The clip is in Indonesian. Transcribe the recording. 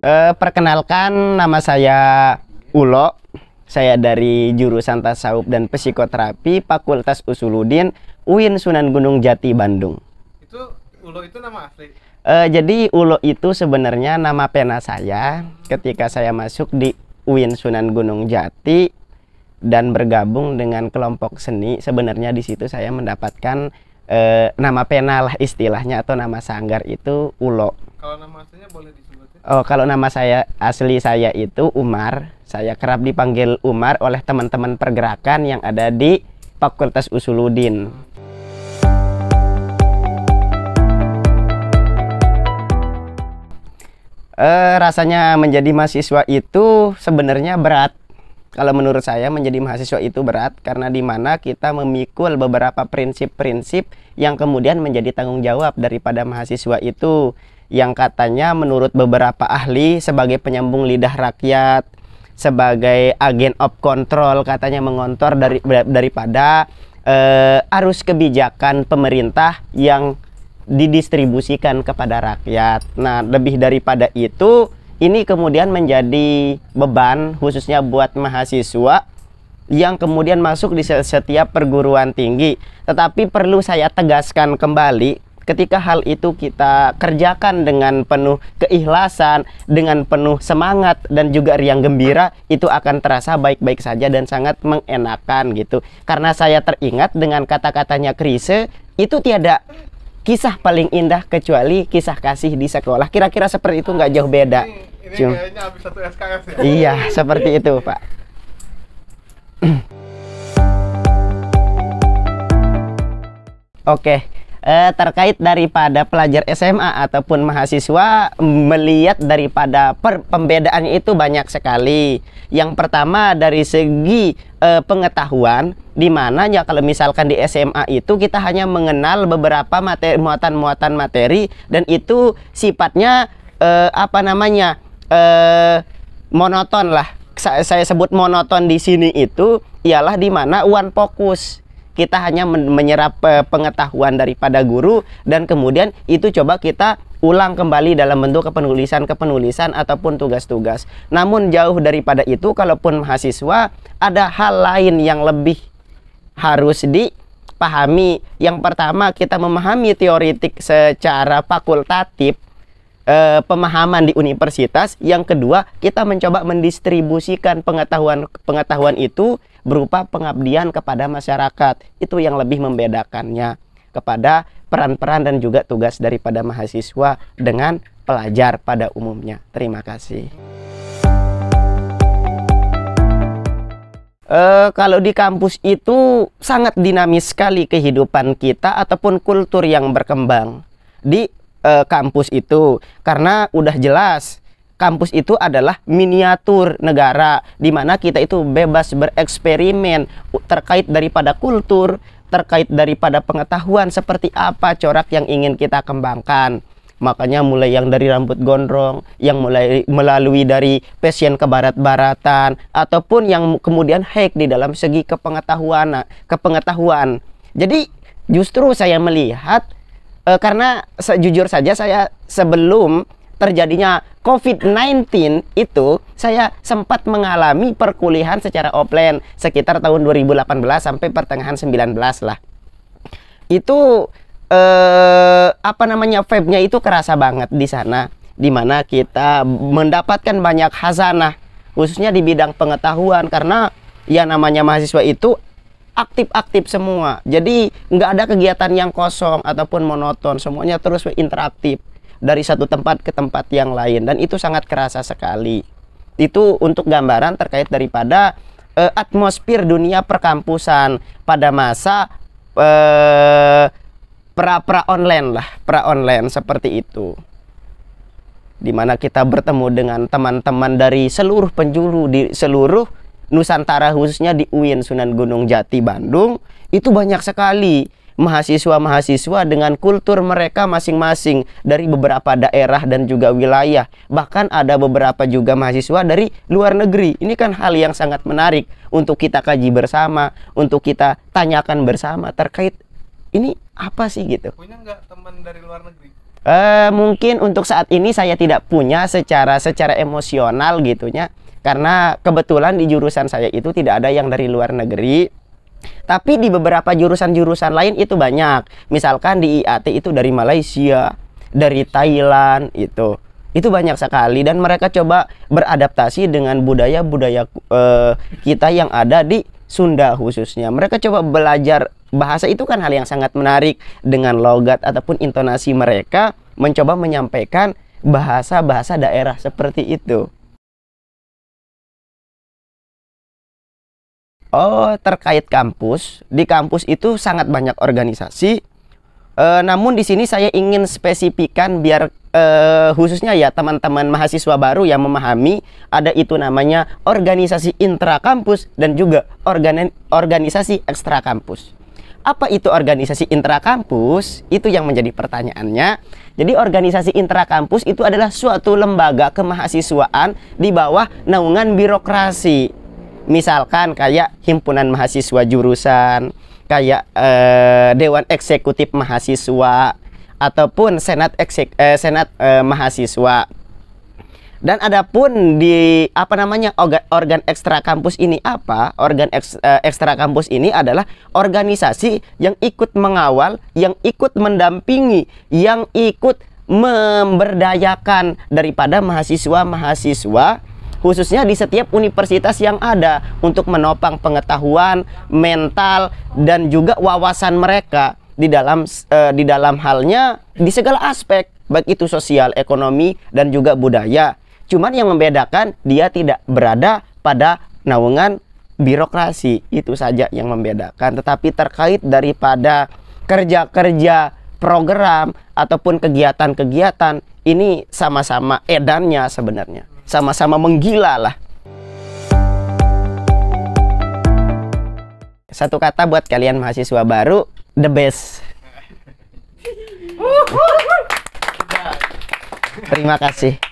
Uh, perkenalkan nama saya Ulo. Saya dari jurusan Tasawuf dan Psikoterapi Fakultas Usuludin UIN Sunan Gunung Jati Bandung. Itu Ulo itu nama asli. Uh, jadi Ulo itu sebenarnya nama pena saya ketika saya masuk di UIN Sunan Gunung Jati dan bergabung dengan kelompok seni. Sebenarnya di situ saya mendapatkan eh, nama pena lah istilahnya atau nama sanggar itu Ulo. Kalau nama aslinya boleh disebut Oh, kalau nama saya asli saya itu Umar. Saya kerap dipanggil Umar oleh teman-teman pergerakan yang ada di Fakultas Usuludin. Eh, rasanya menjadi mahasiswa itu sebenarnya berat. Kalau menurut saya menjadi mahasiswa itu berat karena di mana kita memikul beberapa prinsip-prinsip yang kemudian menjadi tanggung jawab daripada mahasiswa itu yang katanya menurut beberapa ahli sebagai penyambung lidah rakyat, sebagai agen of control katanya mengontor dari daripada eh, arus kebijakan pemerintah yang didistribusikan kepada rakyat. Nah, lebih daripada itu, ini kemudian menjadi beban khususnya buat mahasiswa yang kemudian masuk di setiap perguruan tinggi. Tetapi perlu saya tegaskan kembali ketika hal itu kita kerjakan dengan penuh keikhlasan, dengan penuh semangat dan juga riang gembira, itu akan terasa baik-baik saja dan sangat mengenakan gitu. Karena saya teringat dengan kata-katanya Krise, itu tiada kisah paling indah kecuali kisah kasih di sekolah. Kira-kira seperti itu nggak jauh beda. Ini, ini habis satu SKS ya. Iya, seperti itu, Pak. Oke. Okay eh, terkait daripada pelajar SMA ataupun mahasiswa melihat daripada per pembedaan itu banyak sekali. Yang pertama dari segi eh, pengetahuan di mana ya kalau misalkan di SMA itu kita hanya mengenal beberapa materi muatan-muatan materi dan itu sifatnya eh, apa namanya? eh monoton lah saya, saya sebut monoton di sini itu ialah di mana one fokus kita hanya menyerap eh, pengetahuan daripada guru dan kemudian itu coba kita ulang kembali dalam bentuk kepenulisan-kepenulisan ataupun tugas-tugas. Namun jauh daripada itu kalaupun mahasiswa ada hal lain yang lebih harus dipahami. Yang pertama kita memahami teoritik secara fakultatif e, pemahaman di universitas, yang kedua kita mencoba mendistribusikan pengetahuan pengetahuan itu berupa pengabdian kepada masyarakat. Itu yang lebih membedakannya kepada peran-peran dan juga tugas daripada mahasiswa dengan pelajar pada umumnya. Terima kasih. Uh, kalau di kampus itu sangat dinamis sekali kehidupan kita ataupun kultur yang berkembang. Di uh, kampus itu karena udah jelas kampus itu adalah miniatur negara di mana kita itu bebas bereksperimen terkait daripada kultur, terkait daripada pengetahuan seperti apa corak yang ingin kita kembangkan. Makanya mulai yang dari rambut gondrong, yang mulai melalui dari pasien ke barat-baratan ataupun yang kemudian hack di dalam segi kepengetahuan, kepengetahuan. Jadi justru saya melihat e, karena sejujur saja saya sebelum terjadinya COVID-19 itu saya sempat mengalami perkuliahan secara offline sekitar tahun 2018 sampai pertengahan 19 lah. Itu eh, apa namanya vibe-nya itu kerasa banget di sana di mana kita mendapatkan banyak hazanah khususnya di bidang pengetahuan karena ya namanya mahasiswa itu aktif-aktif semua. Jadi nggak ada kegiatan yang kosong ataupun monoton, semuanya terus interaktif dari satu tempat ke tempat yang lain dan itu sangat kerasa sekali. Itu untuk gambaran terkait daripada uh, atmosfer dunia perkampusan pada masa pra eh, pra-pra online lah, pra online seperti itu. Dimana kita bertemu dengan teman-teman dari seluruh penjuru di seluruh Nusantara khususnya di UIN Sunan Gunung Jati Bandung itu banyak sekali mahasiswa-mahasiswa dengan kultur mereka masing-masing dari beberapa daerah dan juga wilayah. Bahkan ada beberapa juga mahasiswa dari luar negeri. Ini kan hal yang sangat menarik untuk kita kaji bersama, untuk kita tanyakan bersama terkait ini apa sih gitu. Punya nggak teman dari luar negeri? Uh, mungkin untuk saat ini saya tidak punya secara secara emosional gitunya karena kebetulan di jurusan saya itu tidak ada yang dari luar negeri tapi di beberapa jurusan-jurusan lain itu banyak misalkan di IAT itu dari Malaysia dari Thailand itu itu banyak sekali dan mereka coba beradaptasi dengan budaya-budaya uh, kita yang ada di Sunda khususnya mereka coba belajar bahasa itu kan hal yang sangat menarik dengan logat ataupun intonasi mereka mencoba menyampaikan bahasa-bahasa daerah seperti itu Oh, terkait kampus. Di kampus itu sangat banyak organisasi. E, namun di sini saya ingin spesifikkan biar e, khususnya ya teman-teman mahasiswa baru yang memahami ada itu namanya organisasi intra kampus dan juga organ organisasi ekstra kampus. Apa itu organisasi intra kampus? Itu yang menjadi pertanyaannya. Jadi organisasi intra kampus itu adalah suatu lembaga kemahasiswaan di bawah naungan birokrasi misalkan kayak himpunan mahasiswa jurusan kayak eh, dewan eksekutif mahasiswa ataupun senat eksek, eh, senat eh, mahasiswa dan adapun di apa namanya organ, ekstra kampus ini apa? Organ eh, ekstra kampus ini adalah organisasi yang ikut mengawal, yang ikut mendampingi, yang ikut memberdayakan daripada mahasiswa-mahasiswa khususnya di setiap universitas yang ada untuk menopang pengetahuan, mental dan juga wawasan mereka di dalam uh, di dalam halnya di segala aspek baik itu sosial, ekonomi dan juga budaya. Cuman yang membedakan dia tidak berada pada naungan birokrasi itu saja yang membedakan tetapi terkait daripada kerja-kerja program ataupun kegiatan-kegiatan ini sama-sama edannya sebenarnya sama-sama menggila lah. Satu kata buat kalian mahasiswa baru, the best. Terima kasih.